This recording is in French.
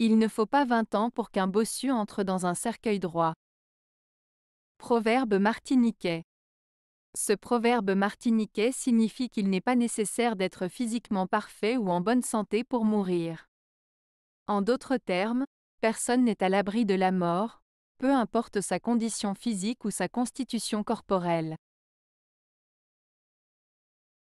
Il ne faut pas 20 ans pour qu'un bossu entre dans un cercueil droit. Proverbe martiniquais. Ce proverbe martiniquais signifie qu'il n'est pas nécessaire d'être physiquement parfait ou en bonne santé pour mourir. En d'autres termes, personne n'est à l'abri de la mort, peu importe sa condition physique ou sa constitution corporelle.